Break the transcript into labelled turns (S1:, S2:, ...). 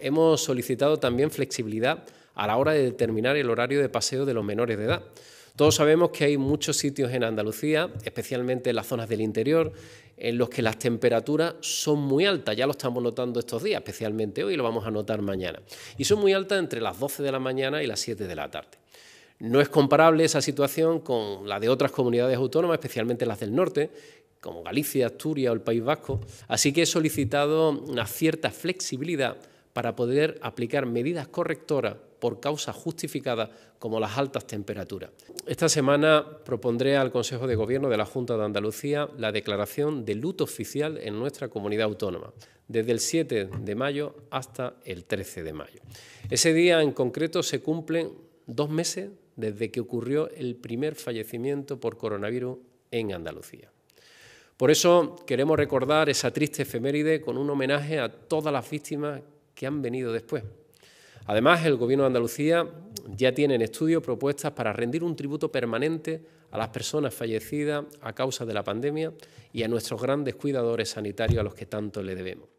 S1: hemos solicitado también flexibilidad a la hora de determinar el horario de paseo de los menores de edad. Todos sabemos que hay muchos sitios en Andalucía, especialmente en las zonas del interior, en los que las temperaturas son muy altas, ya lo estamos notando estos días, especialmente hoy, y lo vamos a notar mañana. Y son muy altas entre las 12 de la mañana y las 7 de la tarde. No es comparable esa situación con la de otras comunidades autónomas, especialmente las del norte, como Galicia, Asturias o el País Vasco. Así que he solicitado una cierta flexibilidad para poder aplicar medidas correctoras por causas justificadas como las altas temperaturas. Esta semana propondré al Consejo de Gobierno de la Junta de Andalucía la declaración de luto oficial en nuestra comunidad autónoma, desde el 7 de mayo hasta el 13 de mayo. Ese día en concreto se cumplen dos meses desde que ocurrió el primer fallecimiento por coronavirus en Andalucía. Por eso queremos recordar esa triste efeméride con un homenaje a todas las víctimas que han venido después. Además, el Gobierno de Andalucía ya tiene en estudio propuestas para rendir un tributo permanente a las personas fallecidas a causa de la pandemia y a nuestros grandes cuidadores sanitarios a los que tanto le debemos.